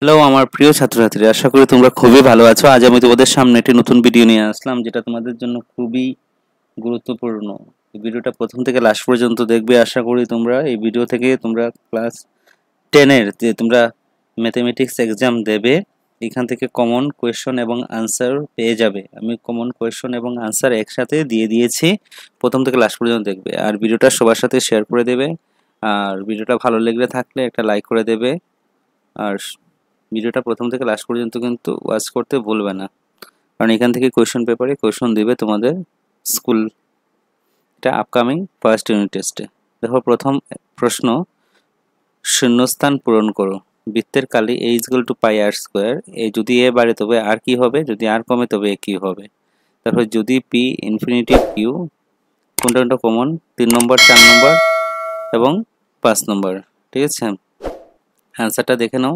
hello আমার প্রিয় ছাত্রছাত্রী আশা করি তোমরা খুবই ভালো আছো আজ আমি তোমাদের সামনে একটি নতুন ভিডিও নিয়ে আসলাম যেটা তোমাদের জন্য খুবই গুরুত্বপূর্ণ এই ভিডিওটা প্রথম থেকে লাস্ট পর্যন্ত দেখবে আশা করি তোমরা এই ভিডিও থেকে তোমরা ক্লাস টেনের যে তোমরা ম্যাথামেটিক্স এক্সাম দেবে এখান থেকে কমন কোয়েশন এবং আনসার পেয়ে যাবে আমি কমন কোয়েশন এবং আনসার একসাথে দিয়ে দিয়েছি প্রথম থেকে লাস্ট পর্যন্ত দেখবে আর ভিডিওটা সবার সাথে শেয়ার করে দেবে আর ভিডিওটা ভালো লেগে থাকলে একটা লাইক করে দেবে আর ভিডিওটা প্রথম থেকে লাস্ট পর্যন্ত কিন্তু ওয়াচ করতে ভুলবে না কারণ এখান থেকে কোয়েশন পেপারে কোয়েশন দিবে তোমাদের স্কুল এটা আপকামিং ফার্স্ট ইউনিট টেস্টে দেখো প্রথম প্রশ্ন শূন্যস্থান পূরণ করো বৃত্তের কালি এ ইজগুল টু পাই আর স্কোয়ার এ যদি এ বাড়ে তবে আর কি হবে যদি আর কমে তবে এ কি হবে তারপর যদি পি ইনফিনিটি কিউ কোনটা কোনটা কমন তিন নম্বর চার নম্বর এবং পাঁচ নম্বর ঠিক আছে অ্যান্সারটা দেখে নাও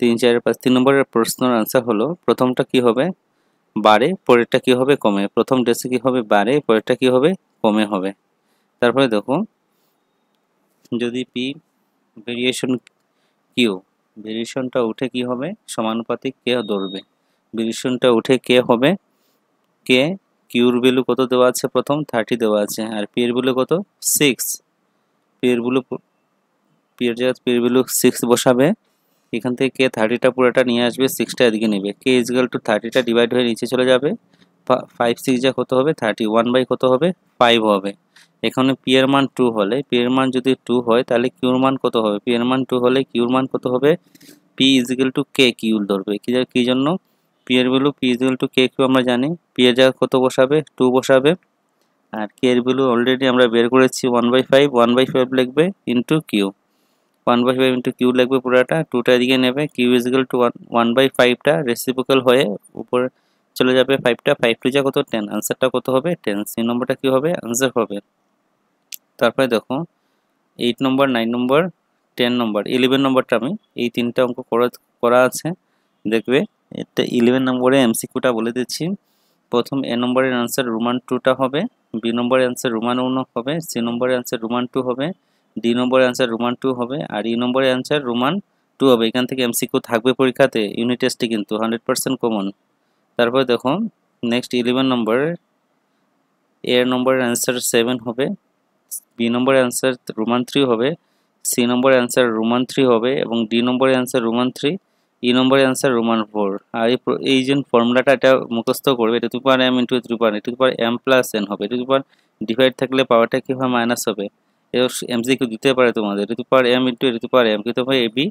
তিন চারের পাঁচ তিন নম্বরের প্রশ্নের আনসার হলো প্রথমটা কি হবে বাড়ে পরেরটা কি হবে কমে প্রথম ডেসে কি হবে বাড়ে পরেরটা কি হবে কমে হবে তারপরে দেখো যদি পি ভেরিয়েশন কিউ ভেরিয়েশনটা উঠে কি হবে সমানুপাতিক কে ধরবে ভেরিয়েশনটা উঠে কে হবে কে কিউর ভ্যালু কত দেওয়া আছে প্রথম থার্টি দেওয়া আছে আর পি এর ভ্যালু কত সিক্স পি এর ভ্যালু পি এর জায়গায় পি এর ভ্যালু সিক্স বসাবে এখান থেকে কে থার্টিটা পুরোটা নিয়ে আসবে সিক্সটা এদিকে নেবে কে ইজগাল টু থার্টিটা ডিভাইড হয়ে নিচে চলে যাবে ফাইভ সিক্স যা কত হবে থার্টি ওয়ান বাই কত হবে ফাইভ হবে এখানে পি এর মান টু হলে পি এর মান যদি টু হয় তাহলে কিউর মান কত হবে পি এর মান টু হলে কিউর মান কত হবে পি ইজিক্যাল টু কে কিউ ধরবে কি কী জন্য পি এর ভ্যালু পি ইজিক্যাল টু কে কিউ আমরা জানি পি এর জায়গা কত বসাবে টু বসাবে আর কে এর ভ্যালু অলরেডি আমরা বের করেছি one by five one by five লিখবে into Q one by five into Q লাগবে পুরোটা টুটা এদিকে নেবে কিউ ইজিক্যাল টু ওয়ান ওয়ান বাই ফাইভটা রেসিপোকাল হয়ে উপরে চলে যাবে ফাইভটা ফাইভ টু যা কত টেন আনসারটা কত হবে টেন সি নম্বরটা কী হবে আনসার হবে তারপরে দেখো eight number nine number ten number eleven নম্বরটা আমি এই তিনটা অঙ্ক করা করা আছে দেখবে একটা ইলেভেন নম্বরে এমসিকিউটা বলে দিচ্ছি প্রথম এ নম্বরের আনসার রোমান টুটা হবে বি নম্বরের আনসার রোমান ওয়ান হবে সি নম্বরের আনসার রোমান টু হবে দুই নম্বরের অ্যান্সার রোমান টু হবে আর ই নম্বরের অ্যান্সার রোমান টু হবে এখান থেকে এমসিকিউ থাকবে পরীক্ষাতে ইউনিট টেস্টে কিন্তু হান্ড্রেড পার্সেন্ট কমন তারপরে দেখো নেক্সট ইলেভেন নম্বর এর নম্বরের অ্যান্সার সেভেন হবে বি নম্বরের অ্যান্সার রোমান থ্রি হবে সি নম্বরের অ্যান্সার রোমান থ্রি হবে এবং ডি নম্বরের অ্যান্সার রোমান থ্রি ই নম্বরের অ্যান্সার রোমান ফোর আর এই যে ফর্মুলাটা এটা মুখস্থ করবে এটা two power M into two power two per M plus N হবে টু পাওয়ার ডিভাইড থাকলে পাওয়ারটা কীভাবে মাইনাস হবে এমসিকিউ দিতে পারে তোমাদের ঋতু power M into A to power M কিন্তু হয় A B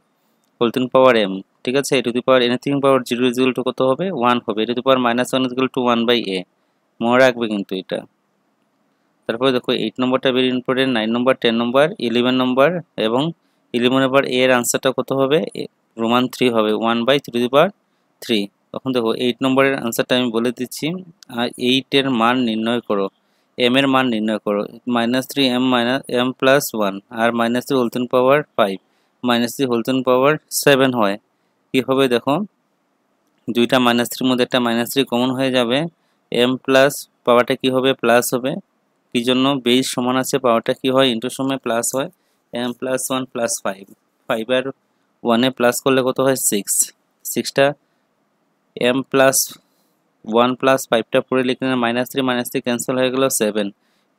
whole power M ঠিক আছে A to power anything power zero equal কত হবে ওয়ান হবে A power minus one equal to one by A মনে রাখবে কিন্তু এটা তারপরে দেখো এইট নম্বরটা very important nine number ten number eleven number এবং ইলেভেন নম্বর এর আনসারটা কত হবে রোমান থ্রি হবে one by three the power three তখন দেখো এইট নম্বরের আনসারটা আমি বলে দিচ্ছি আর এইটের মান নির্ণয় করো এম এর মান নির্ণয় করো minus three M minus M plus one আর মাইনাস থ্রি হোলতেন পাওয়ার ফাইভ মাইনাস থ্রি হোলতেন পাওয়ার সেভেন হয় কী হবে দেখো দুইটা মাইনাস থ্রির মধ্যে একটা মাইনাস থ্রি কমন হয়ে যাবে এম প্লাস পাওয়ারটা কী হবে প্লাস হবে কী জন্য বেইশ সমান আছে পাওয়ারটা কী হয় ইন্টুর সময় প্লাস হয় M plus one plus five five আর ওয়ানে প্লাস করলে কত হয় সিক্স সিক্সটা এম প্লাস ওয়ান প্লাস ফাইভটা পরে লিখলেন minus three minus three cancel হয়ে গেল seven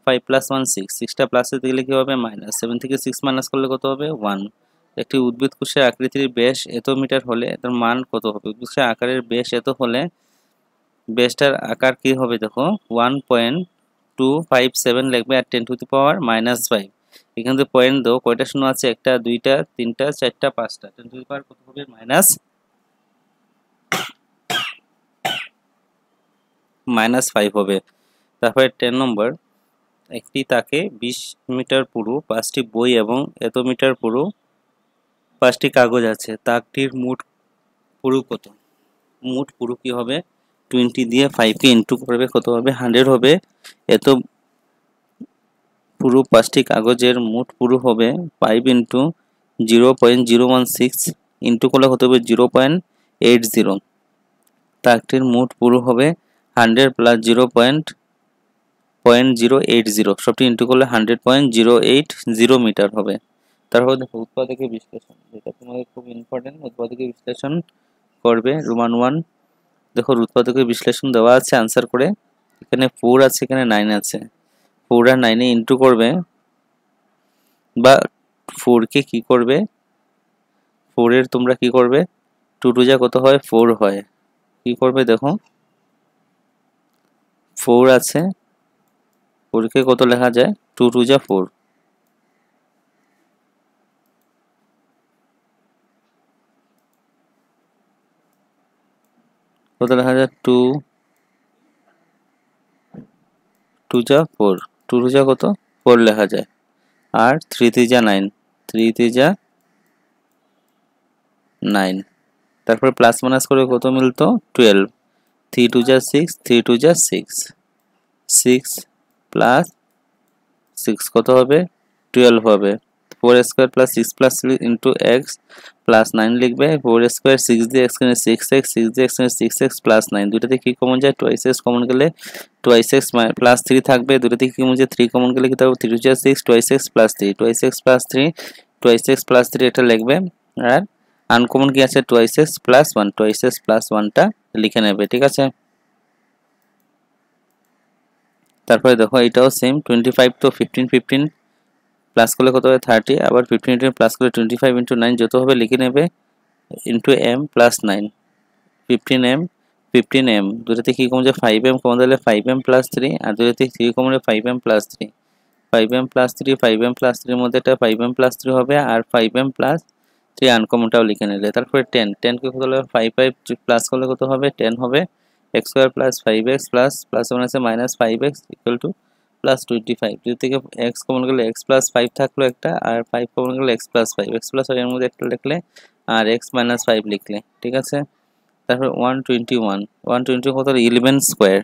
five plus one six সিক্সটা প্লাসে দিলে কী হবে মাইনাস সেভেন থেকে সিক্স মাইনাস করলে কত হবে ওয়ান একটি উদ্ভিদ কোষের আকৃতির ব্যাস এত মিটার হলে তার মান কত হবে উদ্ভিদ কোষের আকারের ব্যাস এত হলে ব্যাসটার আকার কী হবে দেখো one point two five seven লাগবে আর ten to the power minus five এখান থেকে পয়েন্ট দো কয়টা শূন্য আছে একটা দুইটা তিনটা চারটা পাঁচটা টেন টু দি পাওয়ার কত হবে মাইনাস মাইনাস ফাইভ হবে তারপরে টেন নম্বর একটি তাকে বিশ মিটার পুরু পাঁচটি বই এবং এত মিটার পুরো পাঁচটি কাগজ আছে তাকটির মোট পুরু কত মোট পুরু কী হবে টোয়েন্টি দিয়ে ফাইভকে ইন্টু করবে কত হবে হান্ড্রেড হবে এত পুরো পাঁচটি কাগজের মোট পুরু হবে five into zero point zero one six into করলে কত হবে জিরো পয়েন্ট এইট জিরো তাকটির মোট পুরু হবে hundred plus zero point point zero eight zero সবটি ইন্টু করলে hundred point zero eight zero metre হবে তারপর দেখো উৎপাদকের বিশ্লেষণ যেটা তোমাদের খুব ইম্পর্টেন্ট উৎপাদকের বিশ্লেষণ করবে রোমান ওয়ান দেখো উৎপাদকের বিশ্লেষণ দেওয়া আছে আনসার করে এখানে ফোর আছে এখানে নাইন আছে ফোর আর নাইনে ইন্টু করবে বা ফোরকে কি করবে ফোরের তোমরা কি করবে টু টু যা কত হয় ফোর হয় কি করবে দেখো ফোর আছে ফোরকে কত লেখা যায় টু টু যা ফোর কত লেখা যায় টু টু যা ফোর টু টু যা কত ফোর লেখা যায় আর থ্রি থ্রি যা নাইন থ্রি থ্রি যা নাইন তারপরে প্লাস মাইনাস করে কত মিলতো টুয়েলভ থ্রি টু যা সিক্স থ্রি টু যা সিক্স সিক্স প্লাস সিক্স কত হবে টুয়েলভ হবে four square plus six plus into X plus nine লিখবে ফোর স্কোয়ার সিক্স দিয়ে এক্স কিনে সিক্স এক্স সিক্স দিয়ে এক্স কিনে সিক্স এক্স প্লাস নাইন দুটোতে কী কমন যায় টোয়াইস এক্স কমন গেলে টোয়াইস এক্স প্লাস থ্রি থাকবে দুটাতে কী কমন যায় থ্রি কমন গেলে কি থাকবে থ্রি টু যা six twice x plus three twice x plus three twice x plus three এটা লিখবে আর আনকমন কি আছে twice x plus one twice x plus ওয়ানটা লিখে নেবে ঠিক আছে তারপরে দেখো এটাও সেম টোয়েন্টি ফাইভ তো ফিফটিন ফিফটিন প্লাস করলে কত হবে থার্টি আবার ফিফটিন ফিফটিন প্লাস করলে টোয়েন্টি ফাইভ ইন্টু নাইন যত হবে লিখে নেবে into M plus nine fifteen M fifteen M দুটাতে কী কমছে ফাইভ এম কমে দিলে ফাইভ এম প্লাস থ্রি আর দুটাতে থ্রি কমলে five M plus three five M plus three five M plus থ্রির মধ্যে এটা ফাইভ এম প্লাস থ্রি হবে আর ফাইভ এম প্লাস তুই আনকমনটাও লিখে নিলে তারপরে টেন টেনকে কত হবে ফাইভ ফাইভ প্লাস করলে কত হবে টেন হবে X square plus five X plus plus one আছে minus five X equal to plus twenty five যদি থেকে এক্স কমন গেলে এক্স প্লাস ফাইভ থাকলো একটা আর ফাইভ কমন গেলে X plus five X plus এর মধ্যে একটা লিখলে আর এক্স মাইনাস ফাইভ লিখলে ঠিক আছে তারপরে one twenty one one twenty কত ইলেভেন স্কোয়ার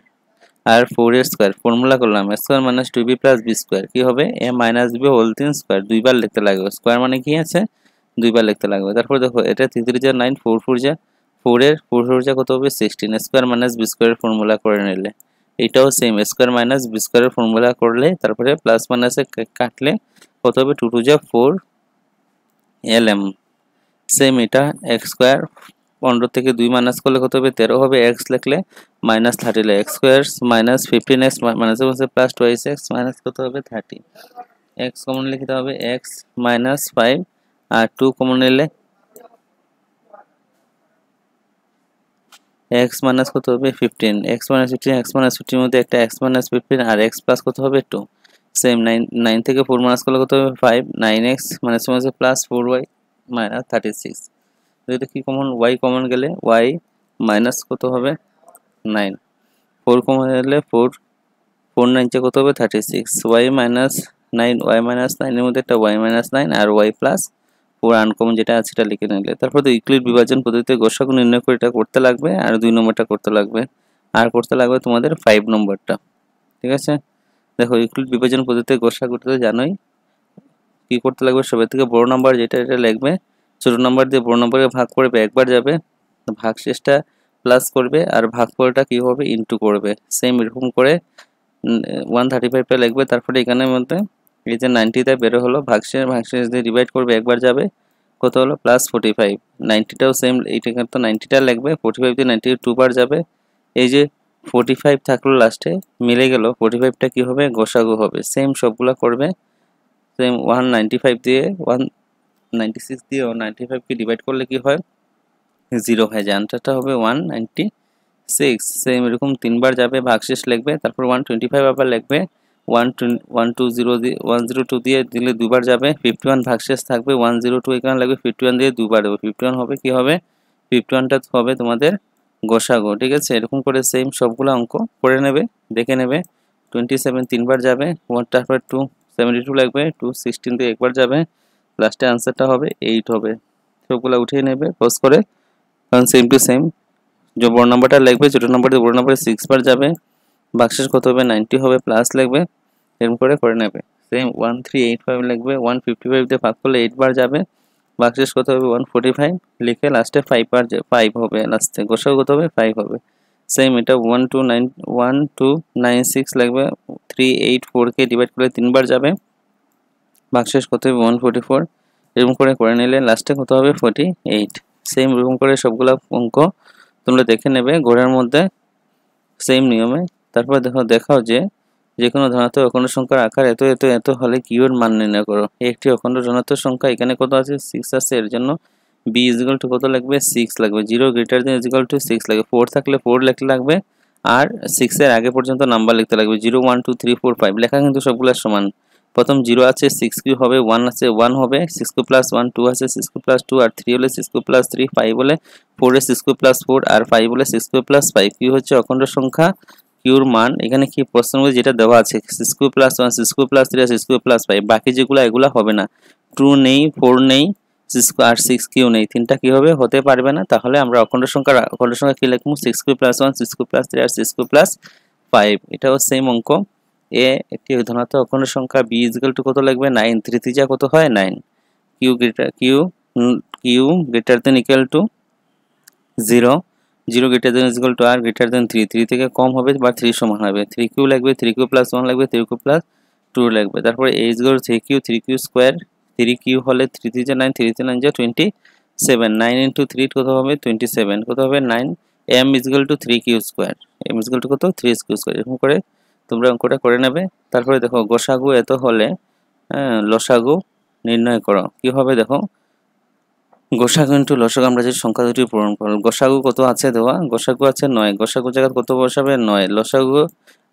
আর ফোর এর স্কোয়ার ফর্মুলা করলাম square minus two B plus B square কী হবে এ মাইনাস বি হোল তিন স্কোয়ার দুইবার লিখতে লাগবে স্কোয়ার মানে কী আছে দুইবার লিখতে লাগবে তারপর দেখো এটা থ্রি থ্রি যা নাইন ফোর ফোর যা ফোরের ফোর ফোর যা কত হবে সিক্সটিন স্কোয়ার মাইনাস বি স্কোয়ারের ফর্মুলা করে নিলে এটাও সেম স্কোয়ার মাইনাস বি স্কোয়ারের ফর্মুলা করলে তারপরে প্লাস মাইনাসে কাটলে কত হবে টু টু যা ফোর এল এম সেম এটা এক্স স্কোয়ার পনেরো থেকে দুই মাইনাস করলে কত হবে তেরো হবে এক্স লিখলে minus thirty x square minus fifteen x মাইনাসে বলছে প্লাস টোয়াইস এক্স মাইনাস কত হবে থার্টি এক্স কমন লিখতে হবে এক্স মাইনাস ফাইভ আর টু কমন নিলে এক্স মাইনাস কত হবে fifteen x minus fifteen x minus ফিফটির মধ্যে একটা এক্স মাইনাস ফিফটিন আর এক্স প্লাস কত হবে টু সেম নাইন নাইন থেকে ফোর মাইনাস করলে কত হবে five nine x minus minus plus four y minus thirty six যদি কী কমন ওয়াই কমন গেলে ওয়াই মাইনাস কত হবে নাইন ফোর কমন গেলে ফোর ফোর নাইন কত হবে thirty six y minus nine y minus নাইনের মধ্যে একটা ওয়াই মাইনাস নাইন আর ওয়াই প্লাস ওর আনকমন যেটা আছে সেটা লিখে নিলে তারপর তো ইউক্লিড বিভাজন পদ্ধতিতে গোসাগু নির্ণয় করে এটা করতে লাগবে আর দুই নম্বরটা করতে লাগবে আর করতে লাগবে তোমাদের ফাইভ নম্বরটা ঠিক আছে দেখো ইউক্লিড বিভাজন পদ্ধতিতে গোসাগুটা তো জানোই কী করতে লাগবে সবের থেকে বড় নম্বর যেটা এটা লাগবে ছোটো নম্বর দিয়ে বড় নাম্বারকে ভাগ করবে একবার যাবে ভাগ শেষটা প্লাস করবে আর ভাগফলটা কী হবে ইনটু করবে সেম এরকম করে ওয়ান থার্টি ফাইভটা লাগবে তারপরে এখানের মধ্যে এই যে নাইনটিটা বেরো হলো ভাগশেষ ভাগশেষ দিয়ে ডিভাইড করবে একবার যাবে কত হলো প্লাস ফোর্টি ফাইভ নাইনটিটাও সেম এইটা তো নাইনটিটা লাগবে ফোর্টি ফাইভ দিয়ে নাইনটি টু বার যাবে এই যে ফোর্টি ফাইভ থাকলো লাস্টে মিলে গেল ফোর্টি ফাইভটা কী হবে গোসাগু হবে সেম সবগুলো করবে সেম ওয়ান নাইনটি ফাইভ দিয়ে ওয়ান নাইনটি সিক্স দিয়ে নাইনটি ফাইভকে ডিভাইড করলে কী হয় জিরো হয়ে যায় আনসারটা হবে ওয়ান নাইনটি সিক্স সেম এরকম তিনবার যাবে ভাগশেষ লিখবে তারপর ওয়ান টোয়েন্টি ফাইভ আবার লিখবে one two one two zero দিয়ে ওয়ান জিরো টু দিয়ে দিলে দুবার যাবে ফিফটি ওয়ান ভাগশেষ থাকবে ওয়ান জিরো টু এখানে লাগবে ফিফটি ওয়ান দিয়ে দুবার দেবো ফিফটি ওয়ান হবে কী হবে ফিফটি ওয়ানটা হবে তোমাদের গোসাগো ঠিক আছে এরকম করে সেম সবগুলো অঙ্ক করে নেবে দেখে নেবে টোয়েন্টি সেভেন তিনবার যাবে ওয়ান তারপর টু সেভেন্টি টু লাগবে টু সিক্সটিন দিয়ে একবার যাবে লাস্টে আনসারটা হবে এইট হবে সবগুলো উঠিয়ে নেবে পজ করে কারণ সেম টু সেম যে বড় নাম্বারটা লাগবে ছোটো নাম্বার বড় নাম্বারে সিক্সবার যাবে বাক্সের কত হবে নাইনটি হবে প্লাস লাগবে এরকম করে করে নেবে same one three eight five লিখবে ওয়ান ফিফটি ফাইভ দিয়ে ভাগ করলে এইট বার যাবে ভাগ শেষ কত হবে ওয়ান ফোর্টি ফাইভ লিখে লাস্টে ফাইভ বার ফাইভ হবে লাস্টে গোসাও কত হবে ফাইভ হবে সেম এটা one two nine one two nine six লাগবে থ্রি এইট ফোরকে ডিভাইড করলে তিনবার যাবে শেষ কত হবে ওয়ান ফোর্টি ফোর এরকম করে করে নিলে লাস্টে কত হবে ফোর্টি এইট সেম এরকম করে সবগুলো অঙ্ক তোমরা দেখে নেবে ঘোড়ার মধ্যে সেম নিয়মে তারপর দেখো দেখাও যে যে কোনো ধনাত্মক অখণ্ড সংখ্যার আকার এত এত এত হলে কিউর মান নির্ণয় করো একটি অখণ্ড ধনাত্মক সংখ্যা এখানে কত আছে সিক্স আছে এর জন্য বি ইজিক্যাল টু কত লাগবে সিক্স লাগবে zero greater than equal to six লাগবে ফোর থাকলে ফোর লিখতে লাগবে আর সিক্সের আগে পর্যন্ত নাম্বার লিখতে লাগবে zero one two three four five লেখা কিন্তু সবগুলো সমান প্রথম জিরো আছে সিক্স কিউ হবে ওয়ান আছে ওয়ান হবে six q plus one two আছে সিক্স কিউ প্লাস টু আর থ্রি হলে six q plus three five হলে ফোর এ সিক্স কিউ প্লাস ফোর আর ফাইভ হলে six q plus five q হচ্ছে অখণ্ড সংখ্যা কিউর মান এখানে কি প্রশ্ন যেটা দেওয়া আছে six q plus one six plus three আর সিক্স প্লাস ফাইভ বাকি যেগুলো এগুলো হবে না টু নেই ফোর নেই সিসকু আর সিক্স কিউ নেই তিনটা কি হবে হতে পারবে না তাহলে আমরা অখণ্ড সংখ্যা অখণ্ড সংখ্যা কী লিখবো six plus one six plus three আর সিক্স প্লাস ফাইভ এটাও সেম অঙ্ক এ একটি ধনাত্মক অখণ্ড সংখ্যা বি ইজিক্যাল টু কত লাগবে নাইন থ্রি থ্রি যা কত হয় nine q greater q q greater than equal to zero zero greater than equal to আর গ্রেটার দেন থ্রি থ্রি থেকে কম হবে বা থ্রি সমান হবে থ্রি কিউ লাগবে থ্রি কিউ প্লাস ওয়ান লাগবে থ্রি কিউ প্লাস টু লাগবে তারপরে এইচ গোল three q three q square three q হলে থ্রি থ্রি যা নাইন থ্রি থ্রি নাইন যা twenty seven nine into three কত হবে টোয়েন্টি সেভেন কত হবে nine m equal to three q square m equal to কত three q square এরকম করে তোমরা অঙ্কটা করে নেবে তারপরে দেখো গোসাগু এত হলে হ্যাঁ লসাগু নির্ণয় করো কী হবে দেখো গোসাগু ইন্টু লসাগু আমরা যে সংখ্যা দুটি পূরণ করলাম গোসাগু কত আছে দেওয়া গোসাগু আছে নয় গোসাগু জায়গায় কত বসাবে নয় লসাগু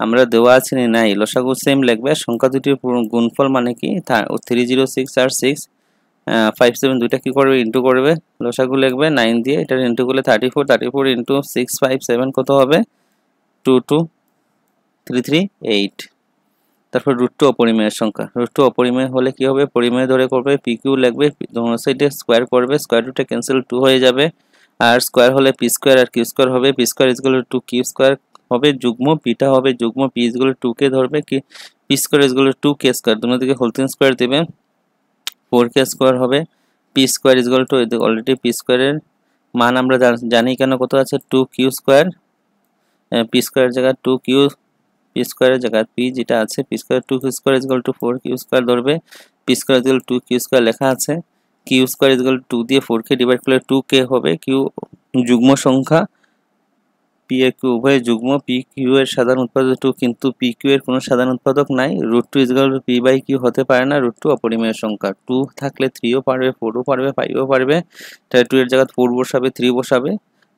আমরা দেওয়া আছে নি নাই লসাগু সেম লিখবে সংখ্যা দুটির পূরণ গুণফল মানে কি থ্রি জিরো সিক্স আর সিক্স ফাইভ সেভেন দুইটা কী করবে ইন্টু করবে লসাগু লিখবে নাইন দিয়ে এটার ইন্টু করলে thirty four thirty four into six five seven কত হবে two two three three eight তারপর রুট টু অপরিমেয়ের সংখ্যা রুট টু অপরিমেয় হলে কি হবে পরিমেয় ধরে করবে পি কিউ লাগবে সাইডে স্কোয়ার করবে স্কোয়ার রুটে ক্যান্সেল টু হয়ে যাবে আর স্কোয়ার হলে পি স্কোয়ার আর কিউ স্কোয়ার হবে p square equal to q square হবে যুগ্ম পিটা হবে যুগ্ম পি ইজগুলো টু কে ধরবে কি পি স্কোয়ার ইজগুলো টু কে স্কোয়ার দুনো দিকে হোলতিন স্কোয়ার দেবে ফোর কে স্কোয়ার হবে p square is equal to already p স্কোয়ারের মান আমরা জানি কেন কত আছে two q square p square জায়গায় টু কিউ পি স্কোয়ারের জায়গায় পি যেটা আছে p square two q square equal to four q square ধরবে p square equal to q square লেখা আছে কিউ স্কোয়ার ইজগল টু দিয়ে ফোর কে ডিভাইড করলে টু কে হবে কিউ যুগ্ম সংখ্যা পি এর কিউ উভয় যুগ্ম পি কিউ এর সাধারণ উৎপাদক টু কিন্তু পি কিউ এর কোনো সাধারণ উৎপাদক নাই root two equal p by q হতে পারে না রুট টু অপরিমেয় সংখ্যা টু থাকলে থ্রিও পারবে ফোরও পারবে ফাইভও পারবে তাহলে টু এর জায়গায় ফোর বসাবে থ্রি বসাবে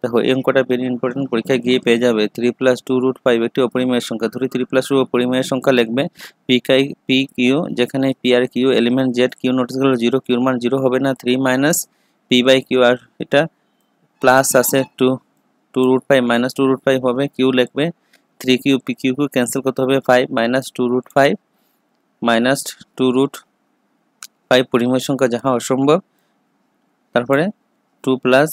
দেখো এই অঙ্কটা ভেরি ইম্পর্টেন্ট পরীক্ষায় গিয়ে পেয়ে যাবে three plus two root five একটি অপরিমেয়ের সংখ্যা ধরি থ্রি প্লাস টু অপরিমেয়ের সংখ্যা লিখবে পি কাই পি কিউ যেখানে পি আর q element z q not equal zero কিউর মান জিরো হবে না three minus p by q আর এটা প্লাস আছে two two root five minus two root five হবে কিউ লিখবে three q p q q cancel করতে হবে five minus two root five minus two root five পরিমেয় সংখ্যা যাহা অসম্ভব তারপরে two plus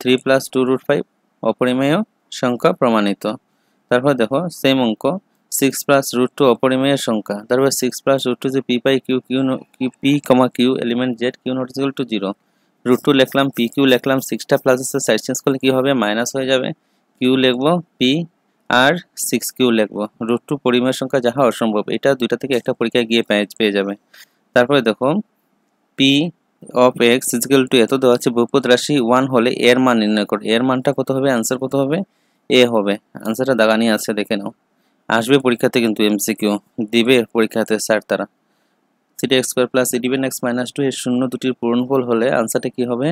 three plus two root five অপরিমেয় সংখ্যা প্রমাণিত তারপর দেখো সেম অঙ্ক সিক্স প্লাস রুট টু অপরিমেয় সংখ্যা তারপর সিক্স প্লাস রুট টু যে p by q q p comma q element z q not to zero root two লিখলাম পি কিউ লিখলাম সিক্সটা প্লাস আছে সাইড চেঞ্জ করলে কী হবে মাইনাস হয়ে যাবে কিউ লিখব পি আর সিক্স কিউ লিখব রুট টু পরিমেয় সংখ্যা যাহা অসম্ভব এটা দুইটা থেকে একটা পরীক্ষায় গিয়ে পেয়ে যাবে তারপরে দেখো p of x equal to এত দেওয়া আছে বহুপদ রাশি ওয়ান হলে এর মান নির্ণয় করো এর মানটা কত হবে আনসার কত হবে এ হবে আনসারটা দাগা নিয়ে আছে দেখে নাও আসবে পরীক্ষাতে কিন্তু এমসিকিউ দিবে পরীক্ষাতে স্যার তারা সিটি এক্স স্কোয়ার প্লাস ইডিভেন এক্স মাইনাস টু এর শূন্য দুটির পূরণফল হলে আনসারটা কি হবে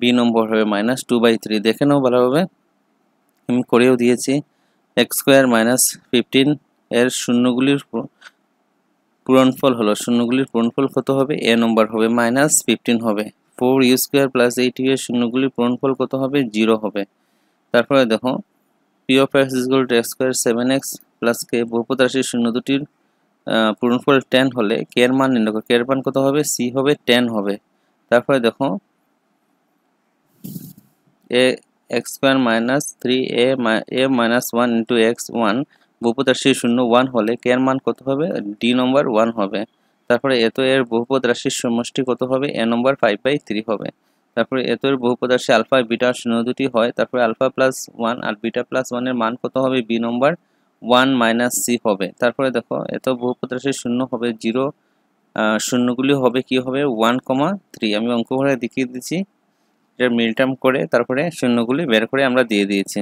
বি নম্বর হবে মাইনাস টু বাই থ্রি দেখে নাও ভালোভাবে আমি করেও দিয়েছি এক্স স্কোয়ার মাইনাস ফিফটিন এর শূন্যগুলির পূরণফল হলো শূন্যগুলির পূরণফল কত হবে এ নম্বর হবে মাইনাস ফিফটিন হবে four u square plus eight u এর শূন্যগুলির পূরণফল কত হবে জিরো হবে তারপরে দেখো p of x equal to x square seven x plus k বহুপত রাশির শূন্য দুটির পূরণফল টেন হলে কে মান নির্ণয় কে মান কত হবে সি হবে টেন হবে তারপরে দেখো a x square minus three a a minus one into x one বহুপদ রাশি শূন্য ওয়ান হলে কে এর মান কত হবে ডি নম্বর ওয়ান হবে তারপরে এত এর বহুপদ রাশির সমষ্টি কত হবে এ নম্বর ফাইভ বাই থ্রি হবে তারপরে এত এর বহুপদ রাশি আলফা বিটা শূন্য দুটি হয় তারপরে আলফা প্লাস ওয়ান আর বিটা প্লাস ওয়ানের মান কত হবে বি নম্বর ওয়ান মাইনাস সি হবে তারপরে দেখো এত বহুপদ রাশি শূন্য হবে জিরো শূন্যগুলি হবে কি হবে ওয়ান কমা থ্রি আমি অঙ্ক ঘরে দেখিয়ে দিচ্ছি এটা মিল করে তারপরে শূন্যগুলি বের করে আমরা দিয়ে দিয়েছি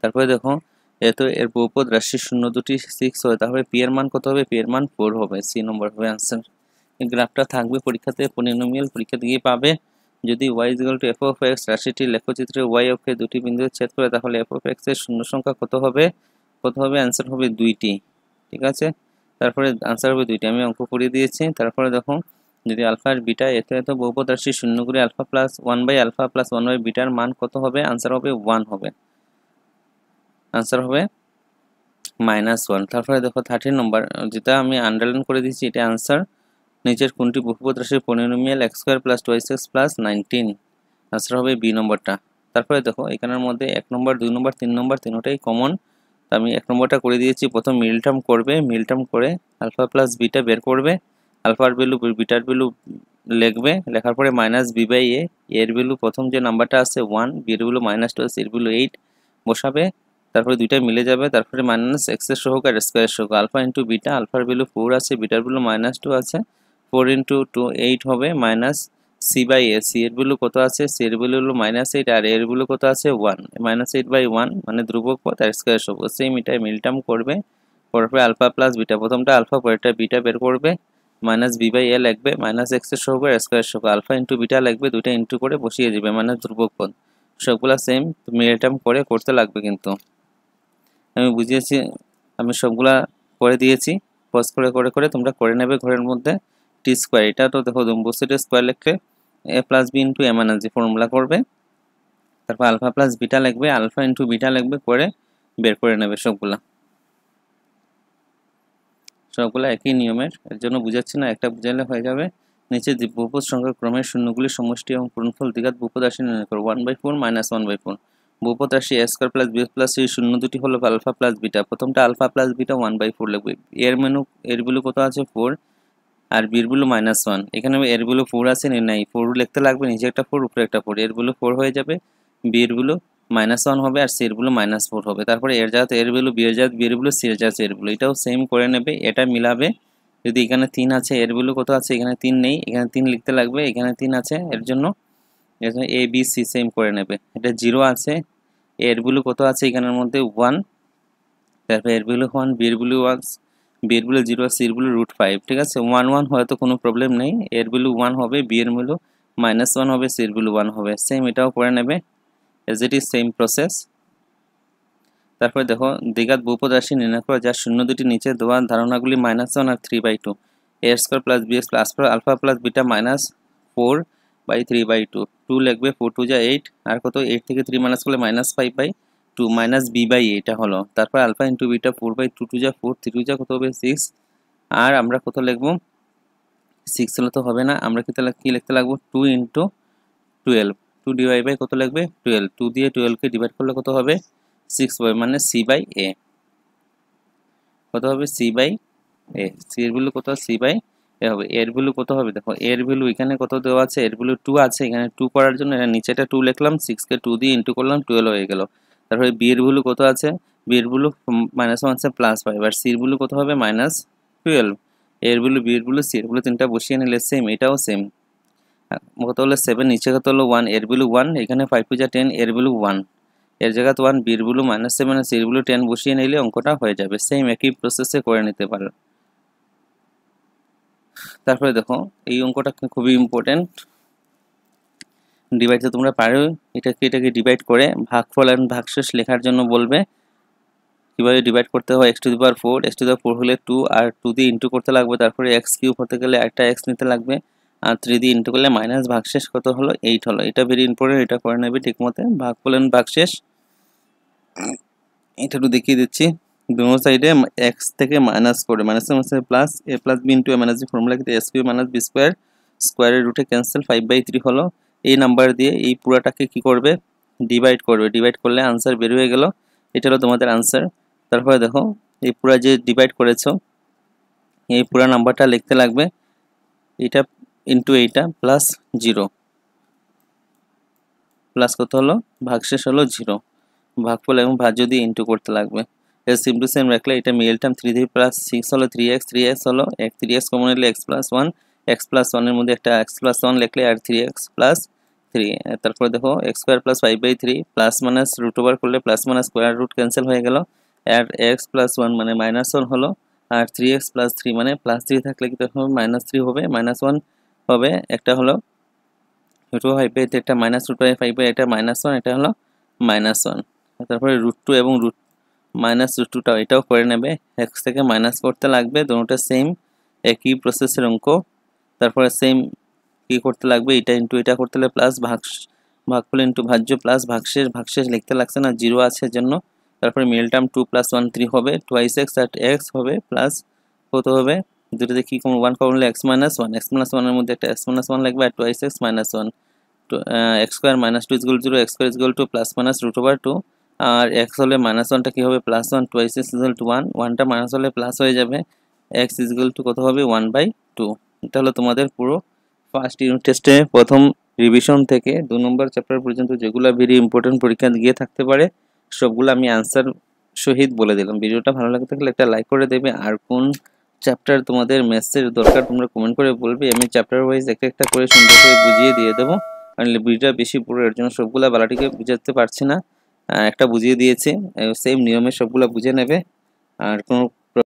তারপরে দেখো এতো এর বহুপদ রাশি শূন্য দুটি সিক্স হয় তাহলে পি এর মান কত হবে পি এর মান ফোর হবে সি নম্বর হবে আনসার গ্রাফটা থাকবে পরীক্ষাতে পলিনোমিয়াল পরীক্ষা দিয়ে পাবে যদি y equal to f of x রাশিটির লেখচিত্রে ওয়াই অক্ষে দুটি বিন্দু ছেদ করে তাহলে এফ অফ এক্সের শূন্য সংখ্যা কত হবে কত হবে অ্যান্সার হবে দুইটি ঠিক আছে তারপরে আনসার হবে দুইটি আমি অঙ্ক করিয়ে দিয়েছি তারপরে দেখো যদি আলফা আর বিটা এত এত বহুপদ রাশি শূন্য করে alpha plus one by alpha plus one by বিটার মান কত হবে আনসার হবে ওয়ান হবে আনসার হবে মাইনাস ওয়ান তারপরে দেখো থার্টিন নম্বর যেটা আমি আন্ডারলাইন করে দিয়েছি এটা আনসার নিচের কোনটি বহুপদ রাশির polynomial x square plus twice x plus nineteen answer হবে বি নম্বরটা তারপরে দেখো এখানের মধ্যে এক নম্বর দুই নম্বর তিন নম্বর তিনোটাই কমন আমি এক নম্বরটা করে দিয়েছি প্রথম মিল টার্ম করবে মিল টার্ম করে আলফা প্লাস বিটা বের করবে আলফার ভ্যালু বিটার ভ্যালু লেখবে লেখার পরে মাইনাস বি বাই এ এর ভ্যালু প্রথম যে নাম্বারটা আছে ওয়ান বি এর ভ্যালু মাইনাস টুয়েলভ এর ভ্যালু এইট বসাবে তারপরে দুইটা মিলে যাবে তারপরে মাইনাস এক্সের সহক আর স্কোয়ারের সহক আলফা ইন্টু বিটা আলফার ভ্যালু ফোর আছে বিটার ভ্যালু মাইনাস টু আছে ফোর ইন্টু টু এইট হবে minus c by A C এর ভ্যালু কত আছে সি এর ভ্যালু হলো মাইনাস এইট আর এর ভ্যালু কত আছে one minus eight by one মানে ধ্রুবক পথ আর স্কোয়ার সহক সেম এটা মিলটার্ম করবে করার পরে আলফা প্লাস বিটা প্রথমটা আলফা পরেরটা বিটা বের করবে মাইনাস বি বাই এ লাগবে মাইনাস এক্সের সহক আর স্কোয়ার সহক আলফা ইন্টু বিটা লাগবে দুইটা ইন্টু করে বসিয়ে দেবে মাইনাস ধ্রুবক পথ সবগুলা সেম তুমি করে করতে লাগবে কিন্তু আমি বুঝিয়েছি আমি সবগুলা করে দিয়েছি পজ করে করে করে তোমরা করে নেবে ঘরের মধ্যে টি স্কোয়ার এটা তো দেখো দুম্বসিটের স্কোয়ার লিখলে a plus B into m energy formula করবে তারপর আলফা প্লাস বিটা লাগবে আলফা ইন্টু বিটা লাগবে করে বের করে নেবে সবগুলা সবগুলা একই নিয়মের এর জন্য বুঝাচ্ছি না একটা বুঝালে হয়ে যাবে নিচে বহুপদ সংখ্যা ক্রমের শূন্যগুলি সমষ্টি এবং পূরণফল দিঘাত বহুপদ আসে নির্ণয় করো one by four minus one by four বহুপদ রাশি a square plus b plus c শূন্য দুটি হলো আলফা প্লাস বিটা প্রথমটা alpha plus beta one by four লাগবে এর মেনু এর ভ্যালু কত আছে ফোর আর বির ভ্যালু মাইনাস ওয়ান এখানে এর ভ্যালু ফোর আছে নি নাই ফোর লিখতে লাগবে নিচে একটা ফোর উপরে একটা ফোর এর ভ্যালু ফোর হয়ে যাবে বির ভ্যালু মাইনাস ওয়ান হবে আর সির ভ্যালু মাইনাস ফোর হবে তারপরে এর জাত এর ভ্যালু বিয়ের জাত বিয়ের ভ্যালু সির জাত এর ভ্যালু এটাও সেম করে নেবে এটা মিলাবে যদি এখানে তিন আছে এর ভ্যালু কত আছে এখানে তিন নেই এখানে তিন লিখতে লাগবে এখানে তিন আছে এর জন্য এ বি সি সেম করে নেবে এটা জিরো আছে এর ভ্যালু কত আছে এখানের মধ্যে ওয়ান তারপর এর ভ্যালু ওয়ান বির ভ্যালু ওয়ান বিয়ের ভ্যালু জিরো সির বুলু রুট ফাইভ ঠিক আছে ওয়ান ওয়ান হয়তো কোনো প্রবলেম নেই এর বুলু ওয়ান হবে বিয়ের ভ্যালু মাইনাস ওয়ান হবে সির ভ্যালু ওয়ান হবে সেম এটাও করে নেবে as it is same process তারপরে দেখো দীঘাত বহুপদ রাশি নির্ণয় করা যা শূন্য দুটি নিচে দেওয়া ধারণাগুলি মাইনাস ওয়ান আর three by two A square plus B S plus alpha plus beta minus four by three by two two লাগবে ফোর টু যা এইট আর কত এইট থেকে থ্রি মাইনাস করলে minus five by two minus B by এটা হলো তারপর alpha into beta four by two two যা ফোর থ্রি যা কত হবে সিক্স আর আমরা কত লিখবো সিক্স হলে তো হবে না আমরা কি তাহলে কী লিখতে লাগবো two into twelve two divide by কত লাগবে টুয়েলভ টু দিয়ে টুয়েলভকে ডিভাইড করলে কত হবে সিক্স বাই মানে সি বাই এ কত হবে সি বাই এ সি এর ভ্যালু কত সি বাই হবে এর ভ্যালু কত হবে দেখো এর ভ্যালু এখানে কত দেওয়া আছে এর ভ্যালু টু আছে এখানে টু করার জন্য এটা নিচেটা টু লিখলাম সিক্সকে টু দিয়ে ইন্টু করলাম টুয়েলভ হয়ে গেল তারপরে বি এর ভ্যালু কত আছে বি এর ভ্যালু মাইনাস ওয়ান আছে প্লাস ফাইভ আর সির ভ্যালু কত হবে মাইনাস টুয়েলভ এর ভ্যালু বি এর ভ্যালু সি এর ভ্যালু তিনটা বসিয়ে নিলে সেম এটাও সেম কত হলো সেভেন নিচে কত হলো ওয়ান এর ভ্যালু ওয়ান এখানে ফাইভ পুজা টেন এর ভ্যালু ওয়ান এর জায়গাতে ওয়ান এর ভ্যালু মাইনাস সেভেন সির ভ্যালু টেন বসিয়ে নিলে অঙ্কটা হয়ে যাবে সেম একই প্রসেসে করে নিতে পারো তারপরে দেখো এই অঙ্কটা খুবই ইম্পর্টেন্ট ডিভাইড তো তোমরা পারো এটাকে এটাকে ডিভাইড করে ভাগফল এন্ড ভাগশেষ লেখার জন্য বলবে কীভাবে ডিভাইড করতে হয় X to the power four X to the four হলে টু আর টু দিয়ে ইন্টু করতে লাগবে তারপরে এক্স কিউব হতে গেলে একটা এক্স নিতে লাগবে আর থ্রি দিয়ে ইন্টু করলে মাইনাস ভাগশেষ কত হলো এইট হলো এটা ভেরি ইম্পর্টেন্ট এটা করে নেবে ঠিক মতো ভাগফল এন্ড ভাগশেষ এটা একটু দেখিয়ে দিচ্ছি দুনো সাইডে এক্স থেকে মাইনাস করে মাইনাস মাইনাসে plus A plus B into A minus B formula কিন্তু S Q minus B square স্কোয়ারের রুটে ক্যান্সেল ফাইভ বাই থ্রি হলো এই নাম্বার দিয়ে এই পুরাটাকে কি করবে ডিভাইড করবে ডিভাইড করলে আনসার বের হয়ে গেল এটা হলো তোমাদের আনসার তারপরে দেখো এই পুরা যে ডিভাইড করেছো এই পুরা নাম্বারটা লিখতে লাগবে এটা ইন্টু এইটা প্লাস জিরো প্লাস কত হলো ভাগ শেষ হলো জিরো ভাগফল এবং ভাজ্য দিয়ে ইন্টু করতে লাগবে এটা সিম টু সেম রাখলে এটা middle term three three plus six হলো থ্রি এক্স থ্রি এক্স হলো এক থ্রি এক্স কমন এলে X plus one X plus ওয়ানের মধ্যে একটা এক্স প্লাস ওয়ান লিখলে আর থ্রি এক্স প্লাস থ্রি তারপরে দেখো X square plus five by three plus minus root over করলে plus minus square root cancel হয়ে গেল আর এক্স প্লাস ওয়ান মানে মাইনাস ওয়ান হলো আর থ্রি এক্স প্লাস থ্রি মানে প্লাস থ্রি থাকলে কি তখন মাইনাস থ্রি হবে মাইনাস ওয়ান হবে একটা হলো রুট ওভার ফাইভ বাই একটা minus root over five by এটা মাইনাস ওয়ান এটা হলো মাইনাস ওয়ান তারপরে রুট টু এবং রুট মাইনাস রুট টুটাও এটাও করে নেবে এক্স থেকে মাইনাস করতে লাগবে দুটোটা সেম একই প্রসেসের অঙ্ক তারপরে সেম কী করতে লাগবে এটা ইন্টু এটা করতে হলে প্লাস ভাগ ভাগফল ইন্টু ভাজ্য প্লাস ভাগশেষ ভাগশেষ লিখতে লাগছে না জিরো আছে জন্য তারপরে middle term two plus one three হবে টুয়াইস এক্স অ্যাট এক্স হবে প্লাস কত হবে দুটোতে কী কম ওয়ান কমন হলে X minus one X minus ওয়ানের মধ্যে একটা এক্স মাইনাস ওয়ান লাগবে আর twice X minus one two x square minus two is is equal zero X square is equal two plus minus root over two আর X হলে minus ওয়ানটা কী হবে plus one two x is two one ওয়ানটা minus হলে plus হয়ে যাবে x is two কত হবে ওয়ান বাই টু তাহলে তোমাদের পুরো ফার্স্ট ইউনিট টেস্টে প্রথম রিভিশন থেকে দু নম্বর চ্যাপ্টার পর্যন্ত যেগুলো ভেরি ইম্পর্টেন্ট পরীক্ষা দিয়ে থাকতে পারে সবগুলো আমি অ্যান্সার সহিত বলে দিলাম ভিডিওটা ভালো লাগে থাকলে একটা লাইক করে দেবে আর কোন চ্যাপ্টার তোমাদের মেসেজ দরকার তোমরা কমেন্ট করে বলবে আমি চ্যাপ্টার ওয়াইজ এক একটা করে সুন্দর করে বুঝিয়ে দিয়ে দেবো কারণ ভিডিওটা বেশি পুরো এর জন্য সবগুলো বালাটিকে বুঝাতে পারছি না একটা বুঝিয়ে দিয়েছে সেম নিয়মে সবগুলো বুঝে নেবে আর কোনো